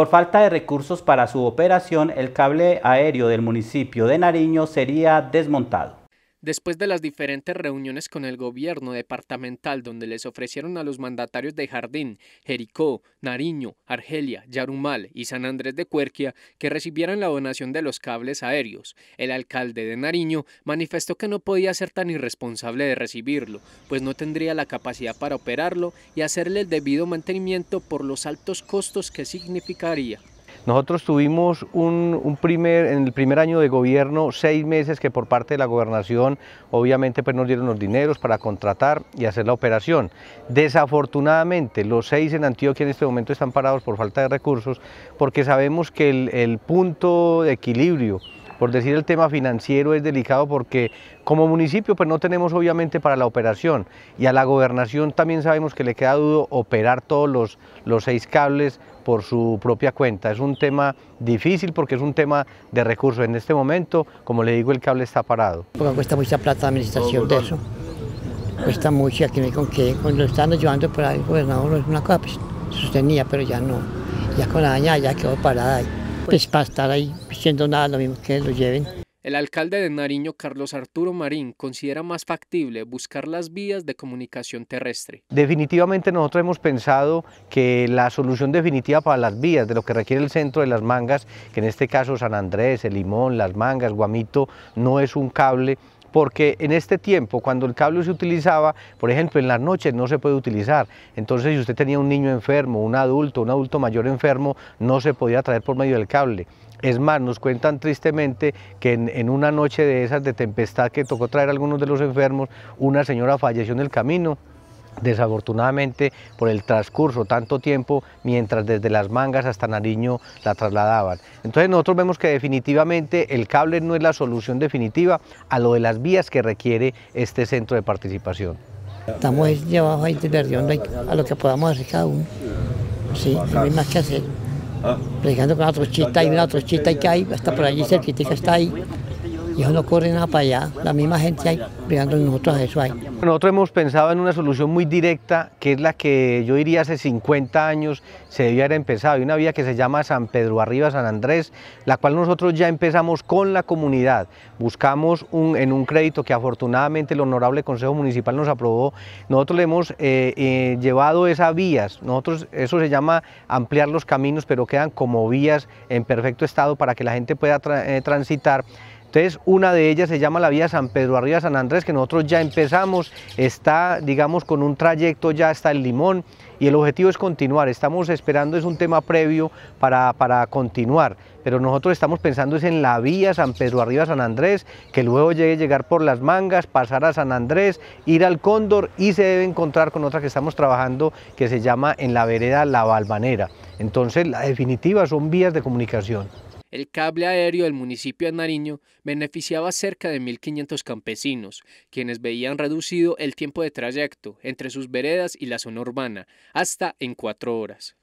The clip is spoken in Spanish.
Por falta de recursos para su operación, el cable aéreo del municipio de Nariño sería desmontado. Después de las diferentes reuniones con el gobierno departamental donde les ofrecieron a los mandatarios de Jardín, Jericó, Nariño, Argelia, Yarumal y San Andrés de Cuerquia que recibieran la donación de los cables aéreos, el alcalde de Nariño manifestó que no podía ser tan irresponsable de recibirlo, pues no tendría la capacidad para operarlo y hacerle el debido mantenimiento por los altos costos que significaría. Nosotros tuvimos un, primer, en el primer año de gobierno seis meses que por parte de la gobernación obviamente pues, nos dieron los dineros para contratar y hacer la operación. Desafortunadamente los seis en Antioquia en este momento están parados por falta de recursos porque sabemos que el punto de equilibrio por decir el tema financiero es delicado porque como municipio pues no tenemos obviamente para la operación y a la gobernación también sabemos que le queda dudo operar todos los, los seis cables por su propia cuenta. Es un tema difícil porque es un tema de recursos. En este momento, como le digo, el cable está parado. Porque cuesta mucha plata la administración de eso. Cuesta mucho, aquí no hay con qué. Cuando están ayudando por ahí el gobernador, es una cosa, pues sostenía, pero ya no. Ya con la daña ya quedó parada ahí. Pues para estar ahí haciendo nada, lo mismo que lo lleven. El alcalde de Nariño, Carlos Arturo Marín, considera más factible buscar las vías de comunicación terrestre. Definitivamente nosotros hemos pensado que la solución definitiva para las vías, de lo que requiere el centro de las mangas, que en este caso San Andrés, El Limón, Las Mangas, Guamito, no es un cable porque en este tiempo, cuando el cable se utilizaba, por ejemplo, en las noches no se puede utilizar. Entonces, si usted tenía un niño enfermo, un adulto, un adulto mayor enfermo, no se podía traer por medio del cable. Es más, nos cuentan tristemente que en, una noche de esas de tempestad que tocó traer a algunos de los enfermos, una señora falleció en el camino Desafortunadamente, por el transcurso tanto tiempo, mientras desde las mangas hasta Nariño la trasladaban. Entonces nosotros vemos que definitivamente el cable no es la solución definitiva a lo de las vías que requiere este centro de participación. Estamos llevados a lo que podamos hacer cada uno. Sí, no hay más que hacer. Plegando con la trochita, hay una trochita que hay, hasta por allí cerquita está ahí y no corren nada para allá. La misma gente ahí esperando nosotros eso ahí. Nosotros hemos pensado en una solución muy directa, que es la que yo diría hace 50 años se debía haber empezado. Hay una vía que se llama San Pedro Arriba, San Andrés, la cual nosotros ya empezamos con la comunidad. Buscamos un, en un crédito que afortunadamente el Honorable Consejo Municipal nos aprobó. Nosotros le hemos eh, eh, llevado esas vías. Nosotros, eso se llama ampliar los caminos, pero quedan como vías en perfecto estado para que la gente pueda eh, transitar una de ellas se llama la vía San Pedro Arriba San Andrés, que nosotros ya empezamos, está, digamos, con un trayecto ya hasta el Limón y el objetivo es continuar. Estamos esperando, es un tema previo para, continuar, pero nosotros estamos pensando es en la vía San Pedro Arriba San Andrés, que luego llegue a llegar por las mangas, pasar a San Andrés, ir al Cóndor y se debe encontrar con otra que estamos trabajando que se llama en la vereda La Balvanera. Entonces, la definitiva son vías de comunicación. El cable aéreo del municipio de Nariño beneficiaba cerca de 1.500 campesinos, quienes veían reducido el tiempo de trayecto entre sus veredas y la zona urbana, hasta en cuatro horas.